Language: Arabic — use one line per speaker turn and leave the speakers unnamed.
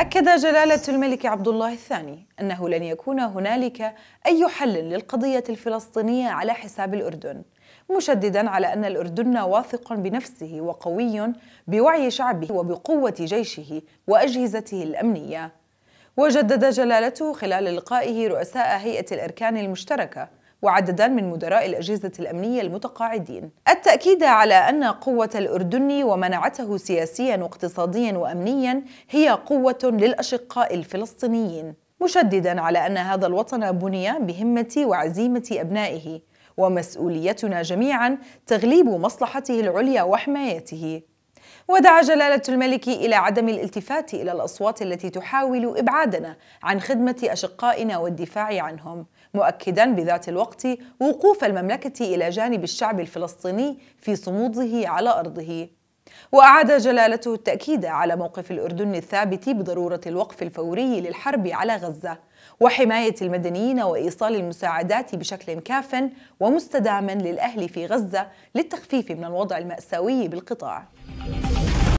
أكد جلالة الملك عبد الله الثاني أنه لن يكون هنالك أي حل للقضية الفلسطينية على حساب الأردن مشددا على أن الأردن واثق بنفسه وقوي بوعي شعبه وبقوة جيشه وأجهزته الأمنية وجدد جلالته خلال لقائه رؤساء هيئة الأركان المشتركة وعددا من مدراء الأجهزة الأمنية المتقاعدين التأكيد على أن قوة الأردن ومنعته سياسيا واقتصاديا وأمنيا هي قوة للأشقاء الفلسطينيين مشددا على أن هذا الوطن بني بهمة وعزيمة أبنائه ومسؤوليتنا جميعا تغليب مصلحته العليا وحمايته ودعا جلالة الملك إلى عدم الالتفات إلى الأصوات التي تحاول إبعادنا عن خدمة أشقائنا والدفاع عنهم مؤكدا بذات الوقت وقوف المملكة إلى جانب الشعب الفلسطيني في صموده على أرضه وأعاد جلالته التأكيد على موقف الأردن الثابت بضرورة الوقف الفوري للحرب على غزة وحماية المدنيين وإيصال المساعدات بشكل كاف ومستدام للأهل في غزة للتخفيف من الوضع المأساوي بالقطاع